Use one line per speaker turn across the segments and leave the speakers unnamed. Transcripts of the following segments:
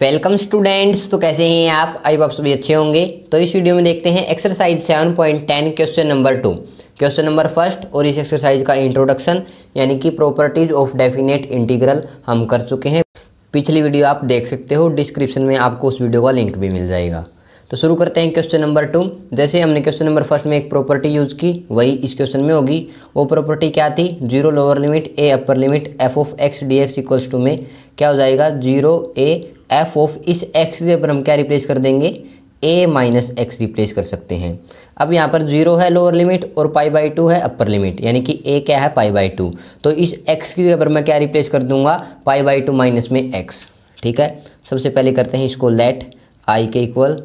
welcome students तो कैसे हैं आप आई आप सभी अच्छे होंगे तो इस वीडियो में देखते हैं exercise seven point ten question number two question number first और इस एक्सरसाइज का इंट्रोडक्शन यानी कि प्रॉपर्टीज ऑफ डेफिनेट इंटीग्रल हम कर चुके हैं पिछली वीडियो आप देख सकते हो डिस्क्रिप्शन में आपको उस वीडियो का लिंक भी मिल जाएगा तो शुरू करते हैं क्वेश्चन नंबर टू जैसे हमने क्वेश्चन नंबर फर्स्ट में एक प्रॉपर्टी यूज़ की वही इस क्वेश्चन में होगी वो प्रॉपर्टी क्या थी zero lower limit a upper limit f of x d x equals to में क्या हो जाएगा जीरो ए एफ ऑफ इस एक्स के पर हम क्या रिप्लेस कर देंगे ए माइनस एक्स रिप्लेस कर सकते हैं अब यहाँ पर जीरो है लोअर लिमिट और पाई बाई टू है अपर लिमिट यानी कि ए क्या है पाई बाई टू तो इस एक्स की जगह पर मैं क्या रिप्लेस कर दूंगा पाई बाई टू माइनस में एक्स ठीक है सबसे पहले करते हैं इसको लेट आई के equal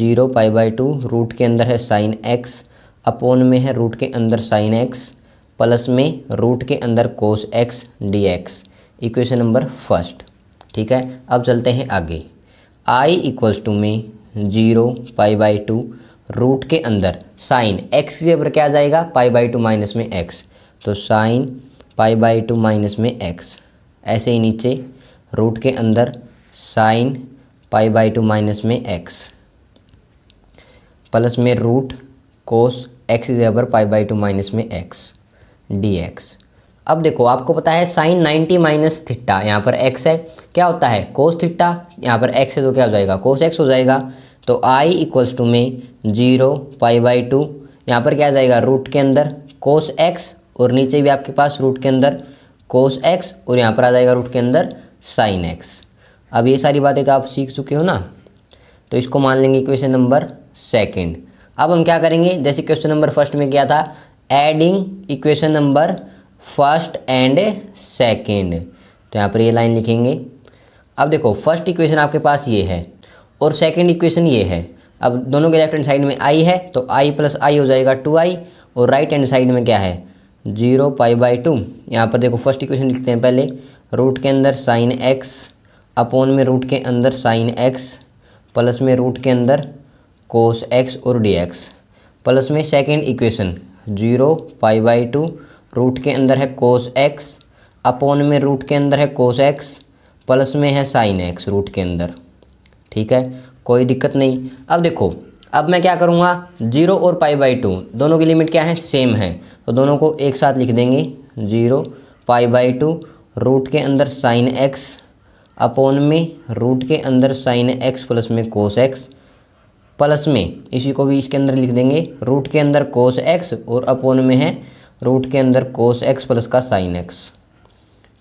zero pi by two root के अंदर है साइन एक्स अपोन में है रूट के अंदर साइन एक्स प्लस में रूट के अंदर cos x d x equation number first ठीक है अब चलते हैं आगे आई इक्वल्स टू में zero pi by two root के अंदर साइन एक्स की जगह क्या आ जाएगा पाई बाई टू माइनस में एक्स तो sine pi by two minus में एक्स ऐसे ही नीचे रूट के अंदर sine pi by two minus में एक्स प्लस में रूट कोस एक्स की जगह पाई बाई टू माइनस में एक्स डी एक्स अब देखो आपको पता है साइन 90 माइनस थिट्टा यहाँ पर x है क्या होता है कोस थिट्टा यहाँ पर x है तो क्या हो जाएगा कोस x हो जाएगा तो i इक्वल्स टू में जीरो पाई बाई टू यहाँ पर क्या आ जाएगा रूट के अंदर कोस x और नीचे भी आपके पास रूट के अंदर कोस x और यहाँ पर आ जाएगा रूट के अंदर साइन x अब ये सारी बातें तो आप सीख चुके हो ना तो इसको मान लेंगे क्वेश्चन नंबर सेकेंड अब हम क्या करेंगे जैसे क्वेश्चन नंबर फर्स्ट में क्या था adding equation number first and second तो यहाँ पर ये लाइन लिखेंगे अब देखो फर्स्ट इक्वेशन आपके पास ये है और सेकेंड इक्वेशन ये है अब दोनों के लेफ्ट हैंड साइड में आई है तो आई प्लस आई हो जाएगा टू आई और राइट हैंड साइड में क्या है जीरो पाई बाई टू यहाँ पर देखो फर्स्ट इक्वेशन लिखते हैं पहले रूट के अंदर साइन एक्स अपोन में रूट के अंदर साइन एक्स प्लस में रूट के अंदर कोस एक्स और डी एक्स प्लस में second equation zero pi by two root के अंदर है कोस एक्स अपोन में रूट के अंदर है कोस एक्स प्लस में है साइन एक्स रूट के अंदर ठीक है कोई दिक्कत नहीं अब देखो अब मैं क्या करूँगा जीरो और पाई बाई टू दोनों की लिमिट क्या है सेम है तो दोनों को एक साथ लिख देंगे zero pi by two root के अंदर साइन एक्स अपोन में रूट के अंदर साइन एक्स प्लस में कोस एक्स प्लस में इसी को भी इसके अंदर लिख देंगे रूट के अंदर कोस एक्स और अपोन में है रूट के अंदर कोस एक्स प्लस का साइन एक्स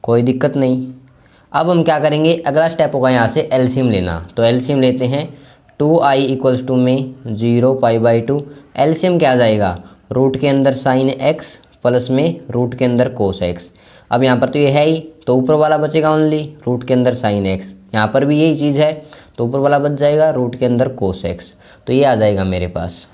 कोई दिक्कत नहीं अब हम क्या करेंगे अगला स्टेप होगा यहाँ से एलसीएम लेना तो एलसीएम लेते हैं टू आई इक्वल्स टू में zero pi by two LCM क्या आ जाएगा रूट के अंदर साइन एक्स प्लस में रूट के अंदर कोस एक्स अब यहाँ पर तो ये है ही तो ऊपर वाला बचेगा ओनली रूट के अंदर साइन एक्स यहाँ पर भी यही चीज़ है तो ऊपर वाला बच जाएगा रूट के अंदर कोस एक्स तो ये आ जाएगा मेरे पास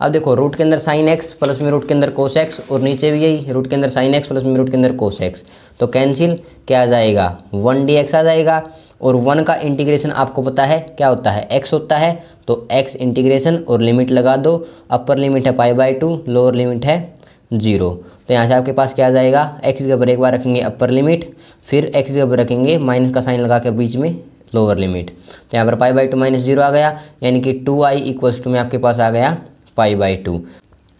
अब देखो रूट के अंदर साइन एक्स प्लस में रूट के अंदर कोस एक्स और नीचे भी यही रूट के अंदर साइन एक्स प्लस में रूट के अंदर कोस एक्स तो कैंसिल क्या आ जाएगा वन डी एक्स आ जाएगा और वन का इंटीग्रेशन आपको पता है क्या होता है एक्स होता है तो एक्स इंटीग्रेशन और लिमिट लगा दो अपर लिमिट है pi by two lower limit है जीरो तो यहाँ से आपके पास क्या आ जाएगा एक्स के ऊपर एक बार रखेंगे अपर लिमिट फिर एक्स के ऊपर रखेंगे माइनस का साइन लगा के बीच में लोअर लिमिट तो यहाँ पर pi by two minus zero आ गया यानी कि टू आई इक्वल्स टू में आपके पास आ गया पाई बाई टू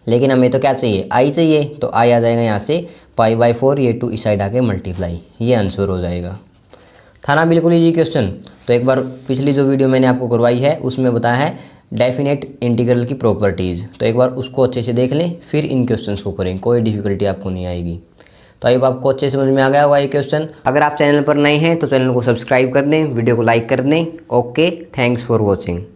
लेकिन हमें तो क्या चाहिए आई चाहिए तो आई आ जाएगा यहाँ से पाई बाई फोर ये टू इस साइड आके मल्टीप्लाई ये आंसर हो जाएगा था ना बिल्कुल ईजी क्वेश्चन तो एक बार पिछली जो वीडियो मैंने आपको करवाई है उसमें बताया है डेफिनेट इंटीग्रल की प्रॉपर्टीज़ तो एक बार उसको अच्छे से देख लें फिर इन क्वेश्चन को करें कोई डिफिकल्टी आपको नहीं आएगी तो आई आपको अच्छे समझ में आ गया होगा ये क्वेश्चन अगर आप चैनल पर नए हैं तो चैनल को सब्सक्राइब कर दें वीडियो को लाइक कर दें ओके थैंक्स फॉर वॉचिंग